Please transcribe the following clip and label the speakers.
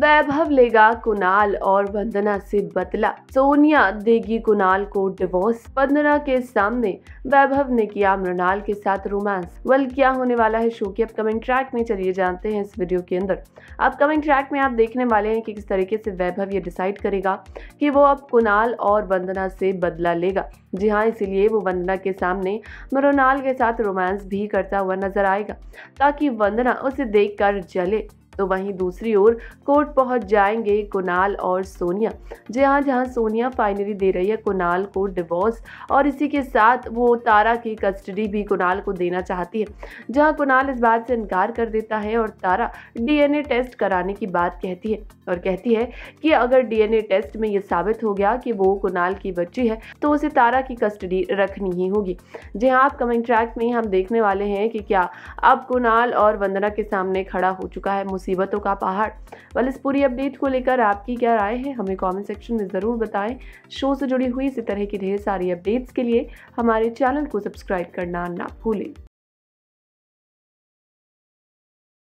Speaker 1: वैभव लेगा कुणाल और वंदना से बदला सोनिया देगी कुणाल को डिवोर्स वंदना के सामने वैभव ने किया मृणाल के साथ रोमांस वेल क्या होने वाला है शो की अपकमिंग ट्रैक में चलिए जानते हैं इस वीडियो के अंदर अपकमिंग ट्रैक में आप देखने वाले हैं कि किस तरीके से वैभव ये डिसाइड करेगा कि वो अब कुणाल और वंदना से बदला लेगा जी हाँ इसीलिए वो वंदना के सामने मृणाल के साथ रोमांस भी करता हुआ नजर आएगा ताकि वंदना उसे देख जले तो वहीं दूसरी ओर कोर्ट पहुंच जाएंगे कुणाल और सोनिया जी हाँ जहाँ सोनिया फाइनली दे रही है कुणाल को डिवोर्स और इसी के साथ वो तारा की कस्टडी भी कुणाल को देना चाहती है जहाँ कुणाल इस बात से इनकार कर देता है और तारा डीएनए टेस्ट कराने की बात कहती है और कहती है कि अगर डीएनए टेस्ट में ये साबित हो गया कि वो कुणाल की बच्ची है तो उसे तारा की कस्टडी रखनी ही होगी जी हाँ आप कमिंग ट्रैक में हम देखने वाले हैं कि क्या अब कुणाल और वंदना के सामने खड़ा हो चुका है मुसीबतों का पहाड़ वाल इस पूरी अपडेट को लेकर आपकी क्या राय है हमें कॉमेंट सेक्शन में ज़रूर बताएं शो से जुड़ी हुई इसी तरह की ढेर सारी अपडेट्स के लिए हमारे चैनल को सब्सक्राइब करना ना भूलें